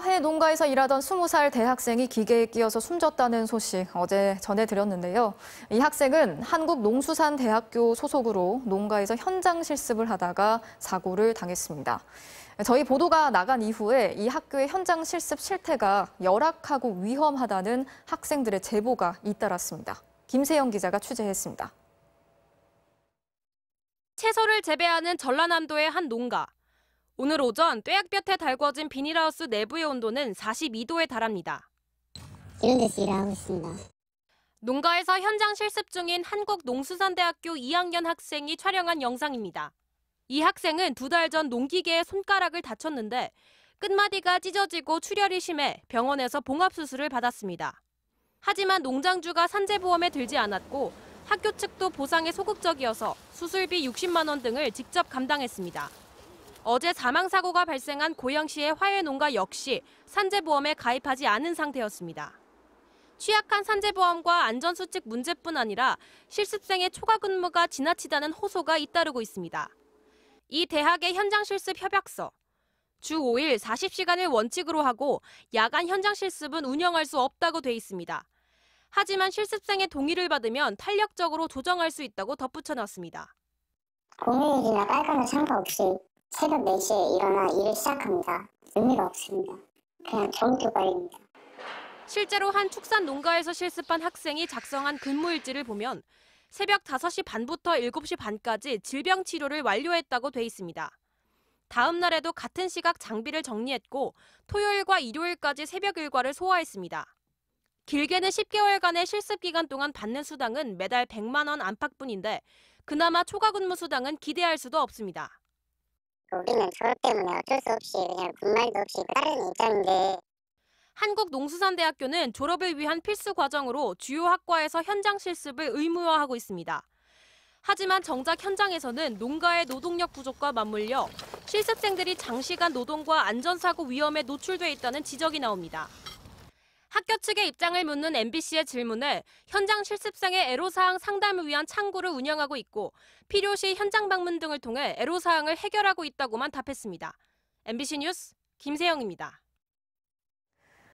사회 농가에서 일하던 20살 대학생이 기계에 끼어서 숨졌다는 소식 어제 전해드렸는데요. 이 학생은 한국농수산대학교 소속으로 농가에서 현장 실습을 하다가 사고를 당했습니다. 저희 보도가 나간 이후에 이 학교의 현장 실습 실태가 열악하고 위험하다는 학생들의 제보가 잇따랐습니다. 김세영 기자가 취재했습니다. 채소를 재배하는 전라남도의 한 농가. 오늘 오전 뙤약볕에 달궈진 비닐하우스 내부의 온도는 42도에 달합니다. 이런 데서 일하고 있습니다. 농가에서 현장 실습 중인 한국농수산대학교 2학년 학생이 촬영한 영상입니다. 이 학생은 두 달 전 농기계에 손가락을 다쳤는데 끝마디가 찢어지고 출혈이 심해 병원에서 봉합수술을 받았습니다. 하지만 농장주가 산재보험에 들지 않았고 학교 측도 보상에 소극적이어서 수술비 60만 원 등을 직접 감당했습니다. 어제 사망사고가 발생한 고양시의 화훼 농가 역시 산재보험에 가입하지 않은 상태였습니다. 취약한 산재보험과 안전수칙 문제뿐 아니라 실습생의 초과 근무가 지나치다는 호소가 잇따르고 있습니다. 이 대학의 현장 실습 협약서. 주 5일 40시간을 원칙으로 하고 야간 현장 실습은 운영할 수 없다고 돼 있습니다. 하지만 실습생의 동의를 받으면 탄력적으로 조정할 수 있다고 덧붙여 놨습니다. 공휴일이나 빨간은 상관없이 새벽 4시에 일어나 일을 시작합니다. 의미가 없습니다. 그냥 전투발입니다. 실제로 한 축산 농가에서 실습한 학생이 작성한 근무일지를 보면 새벽 5시 반부터 7시 반까지 질병 치료를 완료했다고 돼 있습니다. 다음 날에도 같은 시각 장비를 정리했고 토요일과 일요일까지 새벽 일과를 소화했습니다. 길게는 10개월간의 실습 기간 동안 받는 수당은 매달 100만 원 안팎뿐인데 그나마 초과 근무 수당은 기대할 수도 없습니다. 우리는 저것 때문에 어쩔 수 없이 그냥 군말도 없이 따르는 그 입장인데 한국농수산대학교는 졸업을 위한 필수 과정으로 주요 학과에서 현장 실습을 의무화하고 있습니다. 하지만 정작 현장에서는 농가의 노동력 부족과 맞물려 실습생들이 장시간 노동과 안전사고 위험에 노출돼 있다는 지적이 나옵니다. 학교 측의 입장을 묻는 MBC의 질문에 현장 실습상의 애로사항 상담을 위한 창구를 운영하고 있고 필요시 현장 방문 등을 통해 애로사항을 해결하고 있다고만 답했습니다. MBC 뉴스 김세영입니다.